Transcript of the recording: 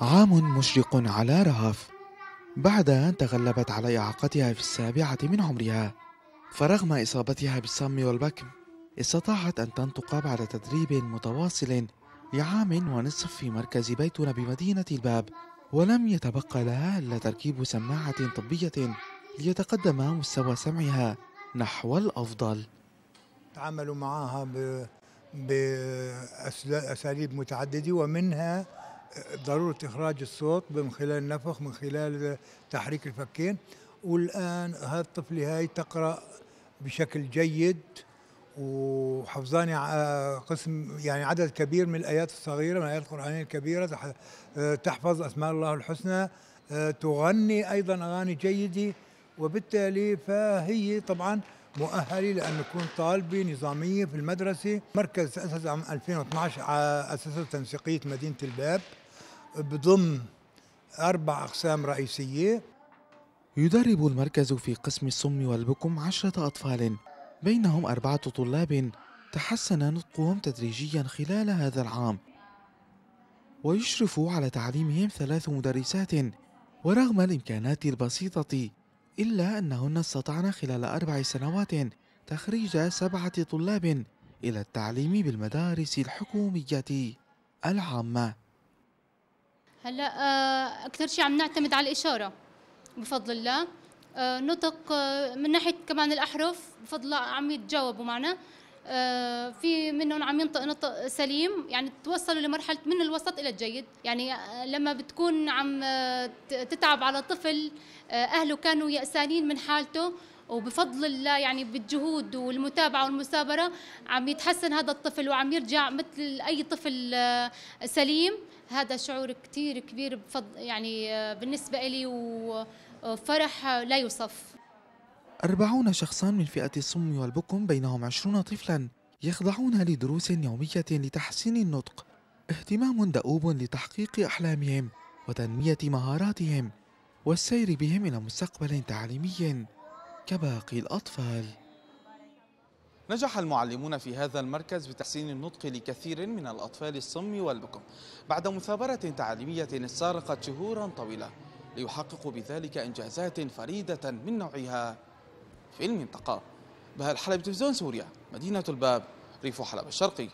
عام مشرق على رهف بعد أن تغلبت على إعاقتها في السابعة من عمرها فرغم إصابتها بالسم والبكم استطاعت أن تنطق بعد تدريب متواصل لعام ونصف في مركز بيتنا بمدينة الباب ولم يتبقى لها إلا تركيب سماعة طبية ليتقدم مستوى سمعها نحو الأفضل تعاملوا معها بأساليب متعددة ومنها ضروره اخراج الصوت من خلال النفخ من خلال تحريك الفكين والان الطفلة هاي تقرا بشكل جيد وحفظاني قسم يعني عدد كبير من الايات الصغيره من الايات القرانيه الكبيره تحفظ اسماء الله الحسنى آه، تغني ايضا اغاني جيده وبالتالي فهي طبعا مؤهلة لأن يكون طالبة نظامية في المدرسة مركز تأسس عام 2012 أسسه تنسيقية مدينة الباب بضم أربع أقسام رئيسية يدرب المركز في قسم الصم والبكم عشرة أطفال بينهم أربعة طلاب تحسن نطقهم تدريجيا خلال هذا العام ويشرف على تعليمهم ثلاث مدرسات ورغم الإمكانات البسيطة إلا أنهن استطعن خلال أربع سنوات تخريج سبعة طلاب إلى التعليم بالمدارس الحكومية العامة هلا آه، أكثر شيء عم نعتمد على الإشارة بفضل الله آه، نطق آه، من ناحية كمان الأحرف بفضل الله عم يتجاوبوا معنا آه، في منهم عم ينطق نطق سليم يعني توصلوا لمرحله من الوسط الى الجيد يعني آه، لما بتكون عم آه، تتعب على طفل اهله كانوا يأسانين من حالته وبفضل الله يعني بالجهود والمتابعة والمثابرة عم يتحسن هذا الطفل وعم يرجع مثل أي طفل سليم هذا شعور كثير كبير بفضل يعني بالنسبة لي وفرح لا يوصف أربعون شخصا من فئة الصم والبكم بينهم عشرون طفلا يخضعون لدروس يومية لتحسين النطق اهتمام دؤوب لتحقيق أحلامهم وتنمية مهاراتهم والسير بهم إلى مستقبل تعليمي كباقي الأطفال نجح المعلمون في هذا المركز بتحسين النطق لكثير من الأطفال الصم والبكم بعد مثابرة تعليمية استغرقت شهورا طويلة ليحققوا بذلك إنجازات فريدة من نوعها في المنطقة بهالحلب الحلب تلفزيون سوريا مدينة الباب ريف حلب الشرقي